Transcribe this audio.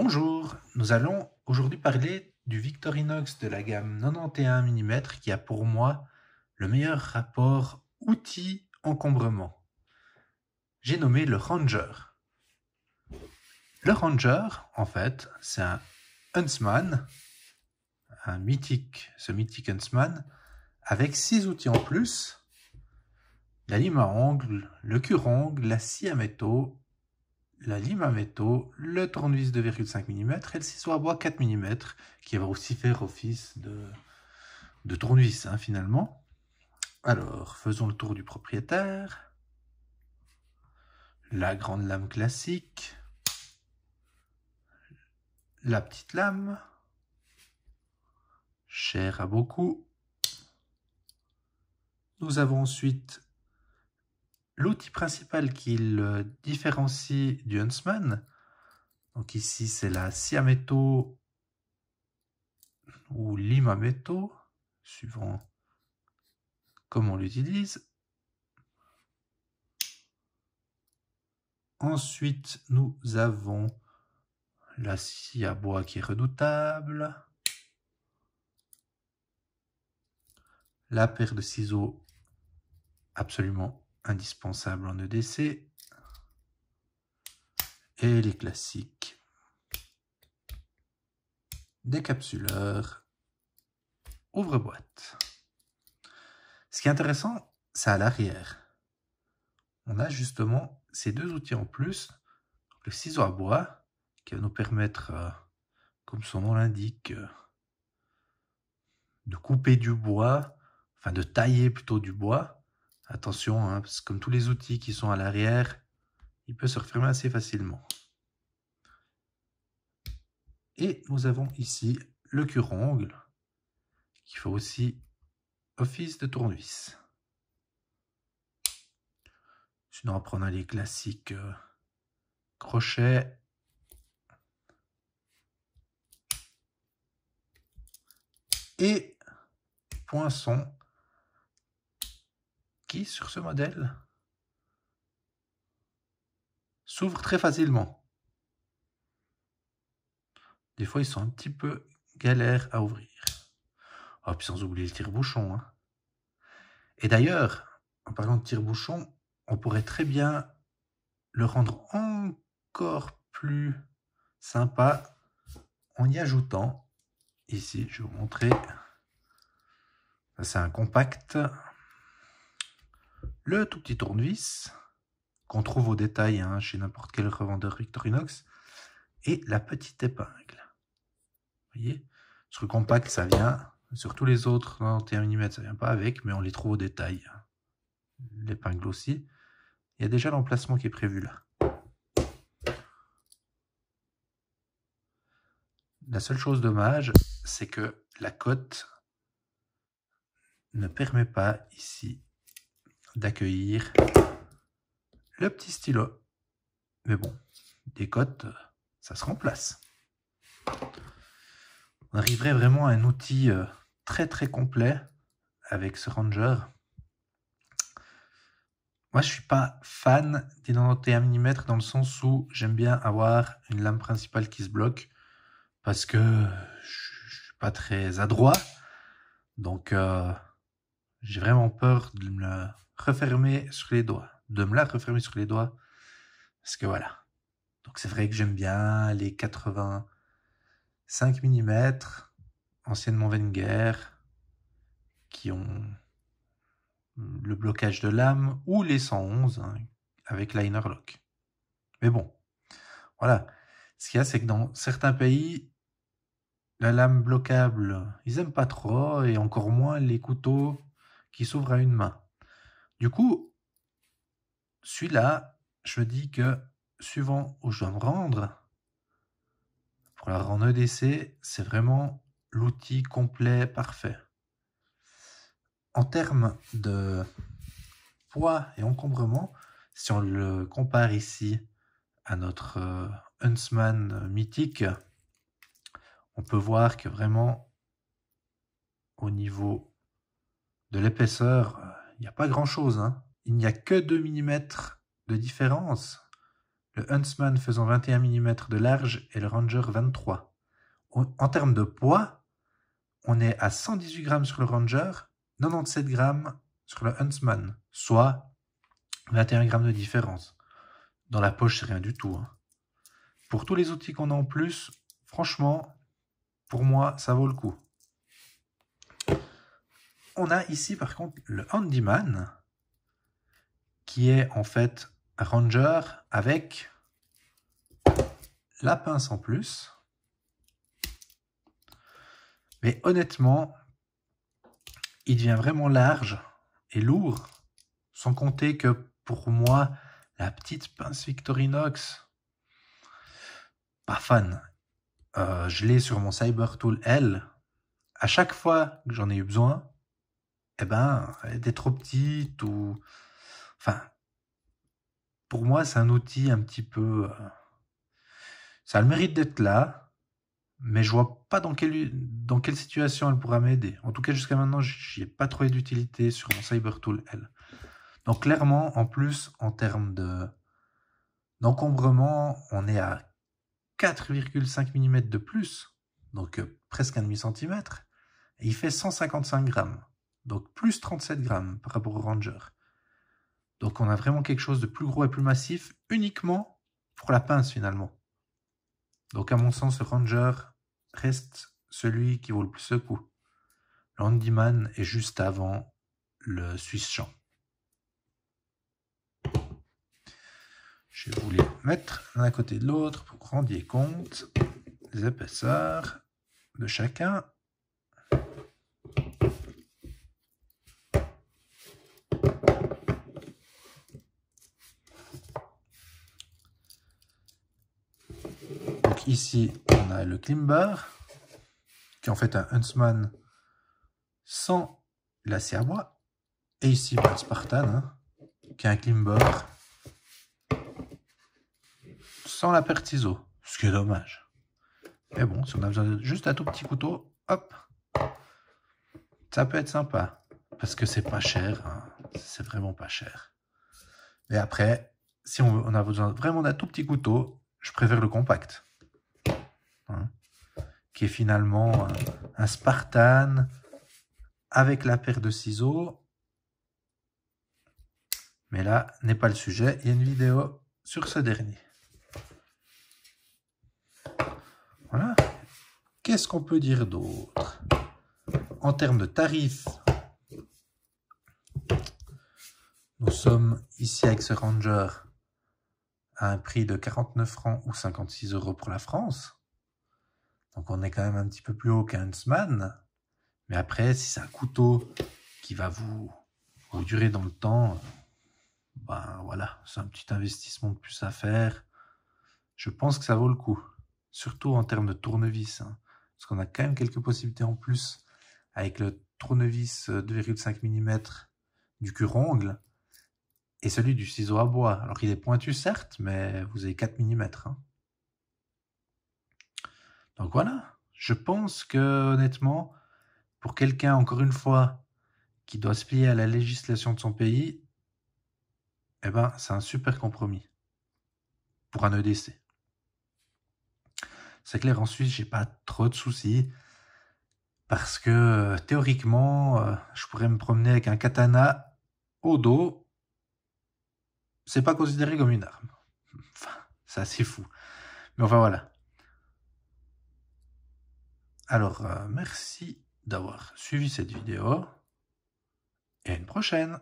Bonjour, nous allons aujourd'hui parler du Victorinox de la gamme 91 mm qui a pour moi le meilleur rapport outil-encombrement. J'ai nommé le Ranger. Le Ranger, en fait, c'est un Huntsman, un mythique, ce mythique Huntsman, avec six outils en plus, la lime à ongles, le cure la scie à métaux, la lime à métaux, le tournevis 2,5 mm et le ciseau à bois 4 mm, qui va aussi faire office de, de tournevis hein, finalement. Alors, faisons le tour du propriétaire. La grande lame classique. La petite lame. Chère à beaucoup. Nous avons ensuite L'outil principal qui le euh, différencie du Huntsman, donc ici c'est la à métaux ou métaux, suivant comment on l'utilise. Ensuite, nous avons la scie à bois qui est redoutable. La paire de ciseaux absolument Indispensable en EDC et les classiques décapsuleur ouvre-boîte. Ce qui est intéressant, c'est à l'arrière. On a justement ces deux outils en plus, le ciseau à bois qui va nous permettre, euh, comme son nom l'indique, euh, de couper du bois, enfin de tailler plutôt du bois, Attention, hein, parce que comme tous les outils qui sont à l'arrière, il peut se refermer assez facilement. Et nous avons ici le cure-ongle, qui fait aussi office de tournevis. Sinon, on va prendre les classiques euh, crochets. Et poinçon qui, sur ce modèle, s'ouvre très facilement. Des fois, ils sont un petit peu galères à ouvrir. Oh, sans oublier le tire-bouchon. Hein. Et d'ailleurs, en parlant de tire-bouchon, on pourrait très bien le rendre encore plus sympa en y ajoutant, ici, je vais vous montrer, c'est un compact le tout petit tournevis, qu'on trouve au détail hein, chez n'importe quel revendeur Victorinox, et la petite épingle. Vous voyez Sur compact, ça vient. Sur tous les autres 91 hein, mm, ça vient pas avec, mais on les trouve au détail. Hein. L'épingle aussi. Il y a déjà l'emplacement qui est prévu là. La seule chose dommage, c'est que la cote ne permet pas ici d'accueillir le petit stylo. Mais bon, des cotes, ça se remplace. On arriverait vraiment à un outil euh, très très complet avec ce Ranger. Moi, je suis pas fan des 91 mm dans le sens où j'aime bien avoir une lame principale qui se bloque parce que je suis pas très adroit. Donc, euh, j'ai vraiment peur de me, refermer sur les doigts, de me la refermer sur les doigts, parce que voilà. Donc c'est vrai que j'aime bien les 85 mm, anciennement Wenger, qui ont le blocage de lame, ou les 111 hein, avec liner lock. Mais bon, voilà. Ce qu'il y a, c'est que dans certains pays, la lame bloquable, ils aiment pas trop, et encore moins les couteaux qui s'ouvrent à une main. Du coup, celui-là, je dis que suivant où je dois me rendre, pour la rendre EDC, e c'est vraiment l'outil complet parfait. En termes de poids et encombrement, si on le compare ici à notre euh, Huntsman mythique, on peut voir que vraiment au niveau de l'épaisseur, il n'y a pas grand-chose. Hein. Il n'y a que 2 mm de différence. Le Huntsman faisant 21 mm de large et le Ranger 23. En termes de poids, on est à 118 grammes sur le Ranger, 97 grammes sur le Huntsman, soit 21 grammes de différence. Dans la poche, c'est rien du tout. Hein. Pour tous les outils qu'on a en plus, franchement, pour moi, ça vaut le coup. On a ici par contre le handyman, qui est en fait ranger avec la pince en plus. Mais honnêtement, il devient vraiment large et lourd, sans compter que pour moi, la petite pince Victorinox, pas fan. Euh, je l'ai sur mon Cybertool L. À chaque fois que j'en ai eu besoin, eh ben, elle euh, est trop petite ou. Enfin, pour moi, c'est un outil un petit peu. Euh, ça a le mérite d'être là, mais je vois pas dans quelle, dans quelle situation elle pourra m'aider. En tout cas, jusqu'à maintenant, j'y ai pas trouvé d'utilité sur mon CyberTool L. Donc, clairement, en plus, en termes de d'encombrement, on est à 4,5 mm de plus, donc euh, presque un demi-centimètre, et il fait 155 grammes donc plus 37 grammes par rapport au Ranger. Donc on a vraiment quelque chose de plus gros et plus massif uniquement pour la pince finalement. Donc à mon sens, le Ranger reste celui qui vaut le plus ce coup. Landyman est juste avant le Swiss Champ. Je vais vous les mettre l'un à côté de l'autre pour que vous rendiez compte des épaisseurs de chacun. ici, on a le climber, qui est en fait un Huntsman sans à bois. Et ici, le Spartan, hein, qui est un climber sans la Pertiso, ce qui est dommage. Mais bon, si on a besoin juste un tout petit couteau, hop, ça peut être sympa. Parce que c'est pas cher, hein, c'est vraiment pas cher. Mais après, si on a besoin vraiment d'un tout petit couteau, je préfère le compact. Hein, qui est finalement un, un Spartan avec la paire de ciseaux. Mais là, n'est pas le sujet. Il y a une vidéo sur ce dernier. Voilà. Qu'est-ce qu'on peut dire d'autre En termes de tarifs, nous sommes ici avec ce Ranger à un prix de 49 francs ou 56 euros pour la France. Donc on est quand même un petit peu plus haut qu'un Huntsman. Mais après, si c'est un couteau qui va vous, vous durer dans le temps, ben voilà, c'est un petit investissement de plus à faire. Je pense que ça vaut le coup, surtout en termes de tournevis, hein. parce qu'on a quand même quelques possibilités en plus avec le tournevis 2,5 euh, mm du cure-ongle et celui du ciseau à bois. Alors qu'il est pointu certes, mais vous avez 4 mm. Donc voilà, je pense que honnêtement, pour quelqu'un, encore une fois, qui doit se plier à la législation de son pays, eh ben, c'est un super compromis pour un EDC. C'est clair, en Suisse, j'ai pas trop de soucis parce que euh, théoriquement, euh, je pourrais me promener avec un katana au dos. C'est pas considéré comme une arme. Enfin, c'est assez fou. Mais enfin voilà. Alors, euh, merci d'avoir suivi cette vidéo et à une prochaine